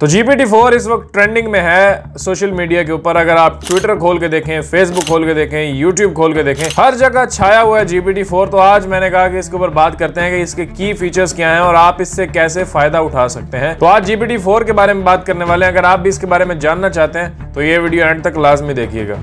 तो GPT four इस वक्त ट्रेंडिंग में है सोशल मीडिया के ऊपर अगर आप ट्विटर खोल के देखें फेसबुक खोल के देखें यूट्यूब खोल के देखें हर जगह छाया हुआ है जीपीटी फोर तो आज मैंने कहा कि इसके ऊपर बात करते हैं कि इसके की फीचर्स क्या हैं और आप इससे कैसे फायदा उठा सकते हैं तो आज जीपीटी फोर के बारे में बात करने वाले हैं अगर आप भी इसके बारे में जानना चाहते हैं तो ये वीडियो एंड तक लाजमी देखिएगा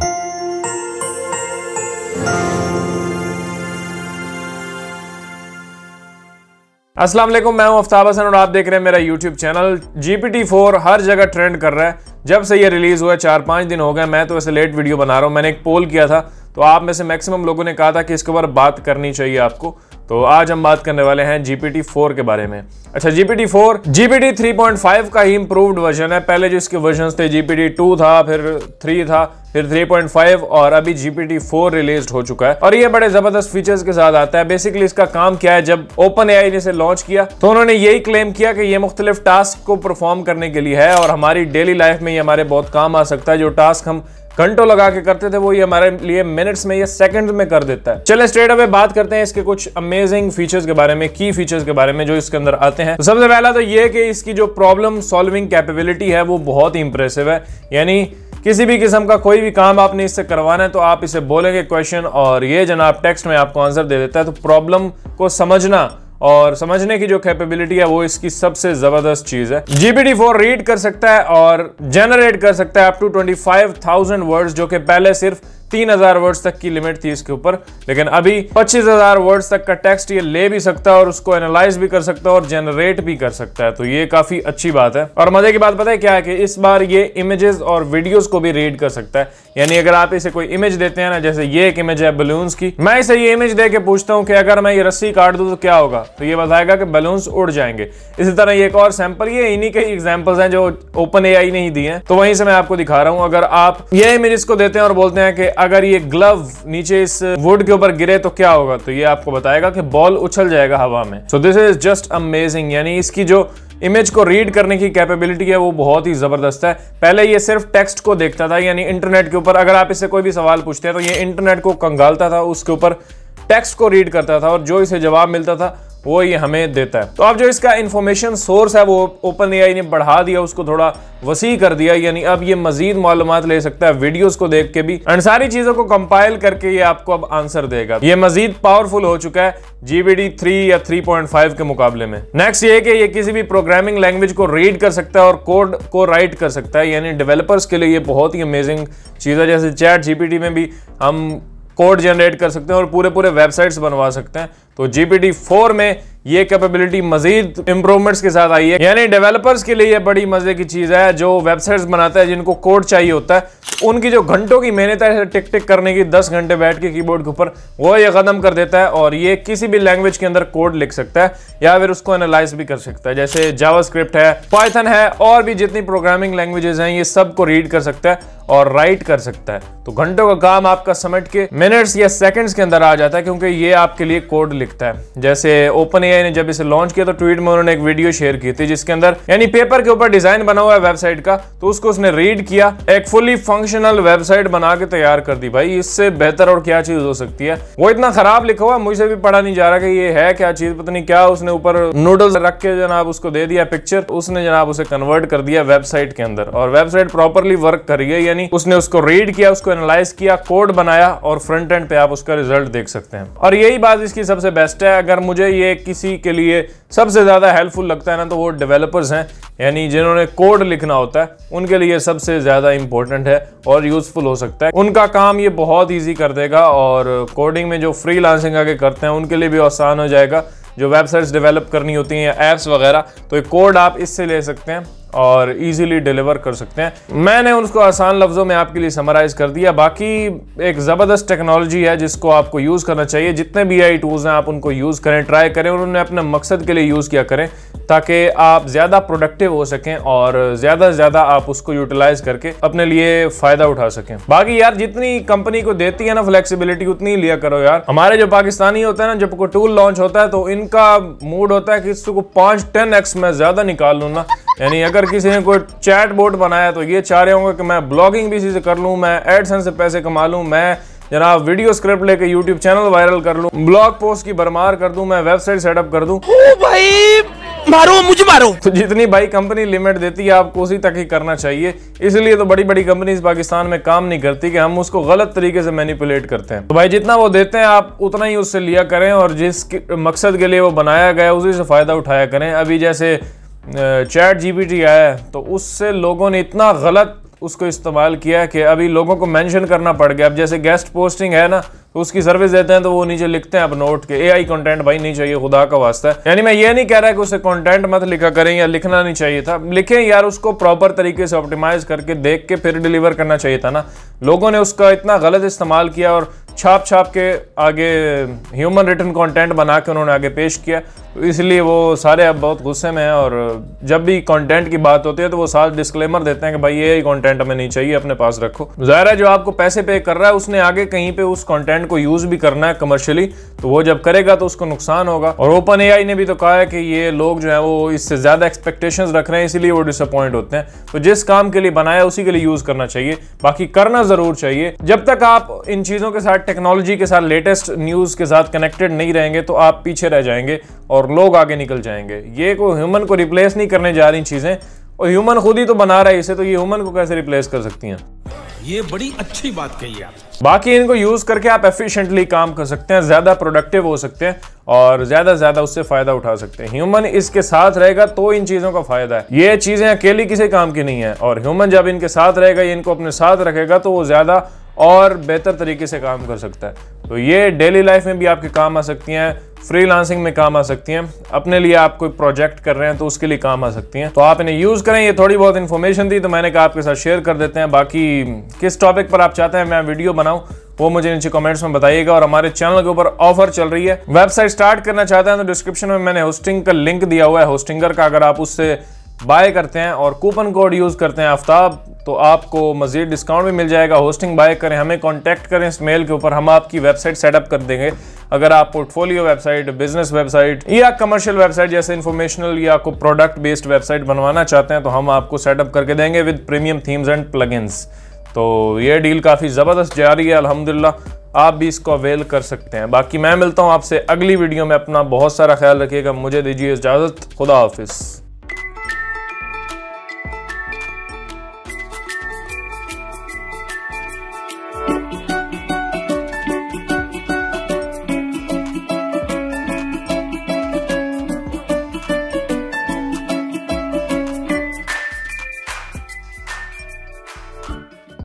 असलम मैं हूं अफ्ताब हसन और आप देख रहे हैं मेरा YouTube channel G P T four हर जगह ट्रेंड कर रहा है जब से ये रिलीज़ हुआ है चार पाँच दिन हो गए मैं तो ऐसे लेट वीडियो बना रहा हूँ मैंने एक पोल किया था तो आप में से मैक्सिमम लोगों ने कहा था कि इसके ऊपर बात करनी चाहिए आपको तो आज हम बात करने वाले हैं जीपीटी फोर के बारे में अच्छा GPT 4, GPT 3.5 का ही इम्प्रूव्ड वर्जन है पहले जो इसके वर्जन थे GPT 2 था फिर 3 था फिर 3.5 और अभी GPT 4 रिलीज हो चुका है और ये बड़े जबरदस्त फीचर्स के साथ आता है बेसिकली इसका काम क्या है जब ओपन एआई ने इसे लॉन्च किया तो उन्होंने यही क्लेम किया कि ये मुख्तलिफ टास्क को परफॉर्म करने के लिए है और हमारी डेली लाइफ में ये हमारे बहुत काम आ सकता है जो टास्क हम घंटों लगा के करते थे वो ये हमारे लिए मिनट्स में या सेकंड में कर देता है चले स्ट्रेट अवे बात करते हैं इसके कुछ अमेजिंग फीचर्स के बारे में की फीचर्स के बारे में जो इसके अंदर आते हैं तो सबसे पहला तो ये कि इसकी जो प्रॉब्लम सॉल्विंग कैपेबिलिटी है वो बहुत ही इंप्रेसिव है यानी किसी भी किस्म का कोई भी काम आपने इससे करवाना है तो आप इसे बोलेंगे क्वेश्चन और ये जनाब टेक्स्ट में आपको आंसर दे देता है तो प्रॉब्लम को समझना और समझने की जो कैपेबिलिटी है वो इसकी सबसे जबरदस्त चीज है gpt फोर रीड कर सकता है और जनरेट कर सकता है up to twenty five thousand words जो कि पहले सिर्फ तीन हजार वर्ड्स तक की लिमिट थी इसके ऊपर लेकिन अभी पच्चीस हजार वर्ड्स तक का टेक्स्ट ये ले भी सकता है और उसको एनालाइज भी कर सकता है और जनरेट भी कर सकता है तो ये काफी अच्छी बात है और मजे की बात पता है क्या है कि इस बार ये इमेजेस और वीडियोस को भी रीड कर सकता है यानी अगर आप इसे कोई इमेज देते हैं ना जैसे ये एक इमेज है बलून्स की मैं इसे ये इमेज दे के पूछता हूँ कि अगर मैं ये रस्सी काट दू तो क्या होगा तो ये बताएगा कि बलून्स उड़ जाएंगे इसी तरह ये एक और सैंपल ये इन्हीं के एग्जाम्पल्स हैं जो ओपन ए ने ही दिए हैं तो वहीं से मैं आपको दिखा रहा हूँ अगर आप ये इमेज को देते हैं और बोलते हैं कि अगर ये ग्लव नीचे इस वुड के ऊपर गिरे तो क्या होगा तो ये आपको बताएगा कि बॉल उछल जाएगा हवा में so this is just amazing यानी इसकी जो इमेज को रीड करने की कैपेबिलिटी है वो बहुत ही ज़बरदस्त है पहले ये सिर्फ टेक्स्ट को देखता था यानी इंटरनेट के ऊपर अगर आप इससे कोई भी सवाल पूछते हैं तो ये इंटरनेट को कंगालता था उसके ऊपर टेक्स्ट को रीड करता था और जो इसे जवाब मिलता था वो ये हमें देता है तो अब जो इसका इंफॉर्मेशन सोर्स है वो ओपन ए ने बढ़ा दिया उसको थोड़ा वसी कर दिया यानी अब ये मजीद मालूम ले सकता है वीडियोस को देख के भी एंड सारी चीज़ों को कंपाइल करके ये आपको अब आंसर देगा ये मजीद पावरफुल हो चुका है जीबीडी थ्री या 3.5 के मुकाबले में नेक्स्ट ये कि ये किसी भी प्रोग्रामिंग लैंग्वेज को रीड कर सकता है और कोड को राइट कर सकता है यानी डेवलपर्स के लिए ये बहुत ही अमेजिंग चीज़ है जैसे चैट जीपीटी में भी हम कोड जनरेट कर सकते हैं और पूरे पूरे वेबसाइट्स बनवा सकते हैं तो फोर में ये कैपेबिलिटी मजीद इंप्रूवमेंट्स के साथ आई है यानी डेवलपर्स के लिए ये बड़ी मजे की चीज़ है जो वेबसाइट्स बनाता है जिनको कोड चाहिए होता है उनकी जो घंटों की मेहनत है टिक टिक करने की दस घंटे बैठ के कीबोर्ड के ऊपर वो ये ख़त्म कर देता है और ये किसी भी लैंग्वेज के अंदर कोड लिख सकता है या फिर उसको एनालाइज भी कर सकता है जैसे जावास्क्रिप्ट है पाइथन है और भी जितनी प्रोग्रामिंग लैंग्वेजेस हैं ये सब को रीड कर सकता है और राइट कर सकता है तो घंटों का काम आपका समेट के मिनट्स या सेकेंड्स के अंदर आ जाता है क्योंकि ये आपके लिए कोड लिखता है जैसे ओपन ए एनबीए ने जब इसे लॉन्च किया तो ट्वीट में उन्होंने एक वीडियो शेयर की थी जिसके अंदर यानी पेपर के ऊपर डिजाइन बना हुआ है वेबसाइट का तो उसको उसने रीड किया एक फुली फंक्शनल वेबसाइट बना के तैयार कर दी भाई इससे बेहतर और क्या चीज हो सकती है वो इतना खराब लिखा हुआ मुझसे भी पढ़ा नहीं जा रहा कि ये है क्या चीज पता नहीं क्या उसने ऊपर नूडल्स रख के जनाब उसको दे दिया पिक्चर उसने जनाब उसे कन्वर्ट कर दिया वेबसाइट के अंदर और वेबसाइट प्रॉपरली वर्क कर रही है यानी उसने उसको रीड किया उसको एनालाइज किया कोड बनाया और फ्रंट एंड पे आप उसका रिजल्ट देख सकते हैं और यही बात इसकी सबसे बेस्ट है अगर मुझे ये किसी किसी के लिए सबसे ज़्यादा हेल्पफुल लगता है ना तो वो डेवलपर्स हैं यानी जिन्होंने कोड लिखना होता है उनके लिए सबसे ज़्यादा इंपॉर्टेंट है और यूज़फुल हो सकता है उनका काम ये बहुत ईजी कर देगा और कोडिंग में जो फ्री लांसिंग आगे करते हैं उनके लिए भी आसान हो जाएगा जो वेबसाइट्स डेवलप करनी होती हैं या ऐप्स वगैरह तो एक कोड आप इससे ले सकते हैं और इजीली डिलीवर कर सकते हैं मैंने उसको आसान लफ्ज़ों में आपके लिए समराइज़ कर दिया बाकी एक ज़बरदस्त टेक्नोलॉजी है जिसको आपको यूज़ करना चाहिए जितने भी आई टूल्स हैं आप उनको यूज़ करें ट्राई करें और उन्हें अपने मकसद के लिए यूज़ किया करें ताकि आप ज़्यादा प्रोडक्टिव हो सकें और ज़्यादा से ज़्यादा आप उसको यूटिलाइज करके अपने लिए फ़ायदा उठा सकें बाकी यार जितनी कंपनी को देती है ना फ्लेक्सिबिलिटी उतनी ही लिया करो यार हमारे जो पाकिस्तानी होते हैं ना जब कोई टूल लॉन्च होता है तो इनका मूड होता है कि इसको पाँच टेन एक्स में ज़्यादा निकाल लूँ ना यानी अगर किसी ने कोई चैट बोर्ड बनाया तो ये चाह रहे होंगे कि मैं ब्लॉगिंग भी इसी कर लूँ मैं एडसन से पैसे कमा लूँ मैं जनाब वीडियो स्क्रिप्ट लेके यूट्यूब चैनल वायरल कर लूँ ब्लॉग पोस्ट की भरमार कर दूँ मैं वेबसाइट सेटअप कर दूँ भाई मारो मुझे मारो तो जितनी भाई कंपनी लिमिट देती है आपको उसी तक ही करना चाहिए इसलिए तो बड़ी बड़ी कंपनीज पाकिस्तान में काम नहीं करती कि हम उसको गलत तरीके से मैनिपुलेट करते हैं तो भाई जितना वो देते हैं आप उतना ही उससे लिया करें और जिस मकसद के लिए वो बनाया गया उसी से फ़ायदा उठाया करें अभी जैसे चैट जीपीटी आया है तो उससे लोगों ने इतना गलत उसको इस्तेमाल किया कि अभी लोगों को मेंशन करना पड़ गया अब जैसे गेस्ट पोस्टिंग है ना तो उसकी सर्विस देते हैं तो वो नीचे लिखते हैं अब नोट के एआई कंटेंट भाई नहीं चाहिए खुदा का वास्ता है यानी मैं ये नहीं कह रहा कि उसे कंटेंट मत लिखा करें या लिखना नहीं चाहिए था लिखें यार उसको प्रॉपर तरीके से ऑप्टिमाइज करके देख के फिर डिलीवर करना चाहिए था ना लोगों ने उसका इतना गलत इस्तेमाल किया और छाप छाप के आगे ह्यूमन रिटर्न कॉन्टेंट बना के उन्होंने आगे पेश किया तो इसलिए वो सारे अब बहुत गुस्से में हैं और जब भी कंटेंट की बात होती है तो वो साथ डिस्क्लेमर देते हैं कि भाई ये कंटेंट हमें नहीं चाहिए अपने पास रखो ज़ाहिर है जो आपको पैसे पे कर रहा है उसने आगे कहीं पे उस कंटेंट को यूज़ भी करना है कमर्शियली तो वो जब करेगा तो उसको नुकसान होगा और ओपन ए ने भी तो कहा है कि ये लोग जो है वो इससे ज़्यादा एक्सपेक्टेशन रख रहे हैं इसीलिए वो डिसअपॉइंट होते हैं तो जिस काम के लिए बनाया उसी के लिए यूज़ करना चाहिए बाकी करना ज़रूर चाहिए जब तक आप इन चीज़ों के साथ टेक्नोलॉजी के साथ लेटेस्ट न्यूज़ के साथ कनेक्टेड नहीं रहेंगे तो आप पीछे रह जाएंगे और और लोग आगे निकल जाएंगे ये को ह्यूमन को रिप्लेस नहीं करने जा रही चीज़ें और ह्यूमन खुद ही तो बना रहा है इसे तो ये ह्यूमन को कैसे रिप्लेस कर सकती हैं ये बड़ी अच्छी बात कही आप बाकी इनको यूज करके आप एफिशिएंटली काम कर सकते हैं ज्यादा प्रोडक्टिव हो सकते हैं और ज्यादा से ज्यादा उससे फायदा उठा सकते हैं ह्यूमन इसके साथ रहेगा तो इन चीजों का फायदा है ये चीजें अकेली किसी काम की नहीं है और ह्यूमन जब इनके साथ रहेगा ये इनको अपने साथ रखेगा तो वो ज्यादा और बेहतर तरीके से काम कर सकता है तो ये डेली लाइफ में भी आपके काम आ सकती हैं फ्रीलांसिंग में काम आ सकती हैं अपने लिए आप कोई प्रोजेक्ट कर रहे हैं तो उसके लिए काम आ सकती हैं तो आप इन्हें यूज़ करें ये थोड़ी बहुत इन्फॉर्मेशन थी तो मैंने कहा आपके साथ शेयर कर देते हैं बाकी किस टॉपिक पर आप चाहते हैं मैं वीडियो बनाऊँ वो मुझे नीचे कमेंट्स में बताइएगा और हमारे चैनल के ऊपर ऑफर चल रही है वेबसाइट स्टार्ट करना चाहते हैं तो डिस्क्रिप्शन में मैंने होस्टिंग का लिंक दिया हुआ है होस्टिंगर का अगर आप उससे बाय करते हैं और कूपन कोड यूज़ करते हैं आफ्ताब तो आपको मजीद डिस्काउंट भी मिल जाएगा होस्टिंग बाय करें हमें कॉन्टैक्ट करें इस मेल के ऊपर हम आपकी वेबसाइट सेटअप कर देंगे अगर आप पोर्टफोलियो वेबसाइट बिजनेस वेबसाइट या कमर्शियल वेबसाइट जैसे इन्फॉर्मेशनल या आपको प्रोडक्ट बेस्ड वेबसाइट बनवाना चाहते हैं तो हम आपको सेटअप करके देंगे with premium themes and plug तो ये डील काफ़ी ज़बरदस्त जारी है अलहमदिल्ला आप भी इसको अवेल कर सकते हैं बाकी मैं मिलता हूँ आपसे अगली वीडियो में अपना बहुत सारा ख्याल रखिएगा मुझे दीजिए इजाज़त खुदा हाफिज़